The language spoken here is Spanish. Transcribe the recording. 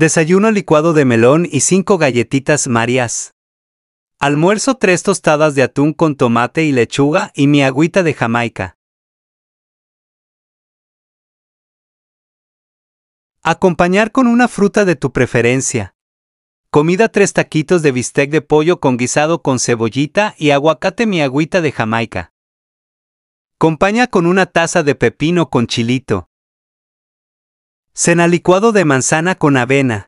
Desayuno licuado de melón y cinco galletitas Marías. Almuerzo tres tostadas de atún con tomate y lechuga y mi agüita de Jamaica. Acompañar con una fruta de tu preferencia. Comida tres taquitos de bistec de pollo con guisado con cebollita y aguacate mi agüita de Jamaica. Acompaña con una taza de pepino con chilito. Cena licuado de manzana con avena.